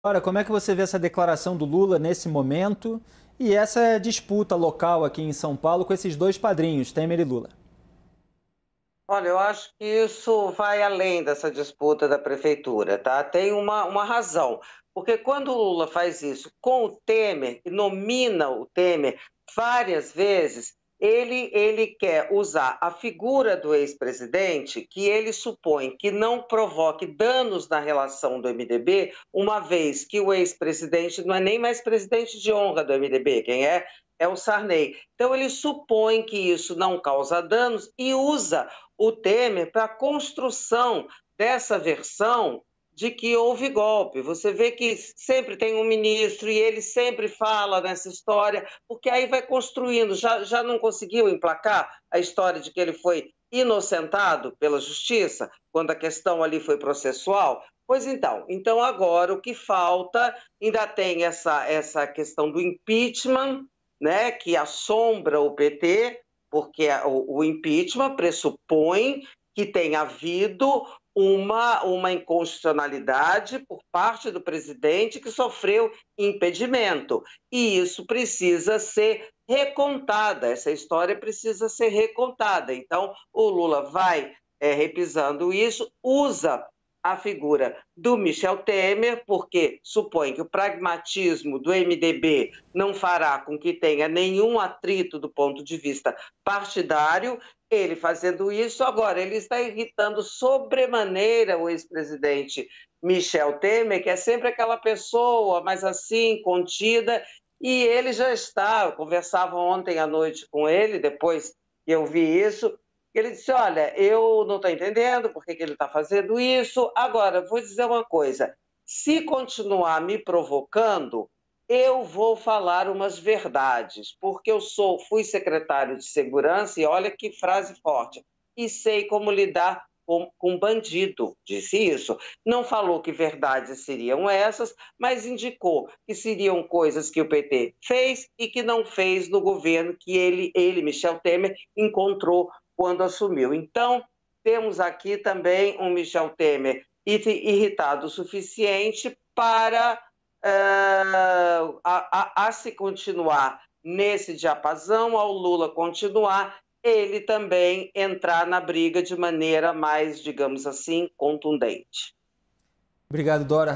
Agora, como é que você vê essa declaração do Lula nesse momento e essa disputa local aqui em São Paulo com esses dois padrinhos, Temer e Lula? Olha, eu acho que isso vai além dessa disputa da prefeitura, tá? Tem uma, uma razão. Porque quando o Lula faz isso com o Temer, nomina o Temer várias vezes, ele, ele quer usar a figura do ex-presidente, que ele supõe que não provoque danos na relação do MDB, uma vez que o ex-presidente não é nem mais presidente de honra do MDB, quem é? É o Sarney. Então, ele supõe que isso não causa danos e usa o Temer para a construção dessa versão de que houve golpe. Você vê que sempre tem um ministro e ele sempre fala nessa história, porque aí vai construindo. Já, já não conseguiu emplacar a história de que ele foi inocentado pela justiça, quando a questão ali foi processual. Pois então, então agora o que falta ainda tem essa, essa questão do impeachment, né, que assombra o PT, porque o, o impeachment pressupõe que tenha havido uma, uma inconstitucionalidade por parte do presidente que sofreu impedimento. E isso precisa ser recontada, essa história precisa ser recontada. Então, o Lula vai é, repisando isso, usa a figura do Michel Temer, porque supõe que o pragmatismo do MDB não fará com que tenha nenhum atrito do ponto de vista partidário. Ele fazendo isso agora, ele está irritando sobremaneira o ex-presidente Michel Temer, que é sempre aquela pessoa mais assim, contida, e ele já está. Eu conversava ontem à noite com ele, depois eu vi isso ele disse: Olha, eu não estou entendendo por que, ele está fazendo isso. Agora, vou dizer uma coisa: se continuar me provocando, eu vou falar umas verdades, porque eu sou, fui secretário de segurança e olha que frase forte, e sei como lidar com, com bandido, disse isso. Não falou que verdades seriam essas, mas indicou que seriam coisas que o PT fez e que não fez no governo que ele, ele Michel Temer, encontrou quando assumiu. Então, temos aqui também um Michel Temer irritado o suficiente para uh, a, a, a, se continuar nesse diapasão, ao Lula continuar, ele também entrar na briga de maneira mais, digamos assim, contundente. Obrigado, Dora.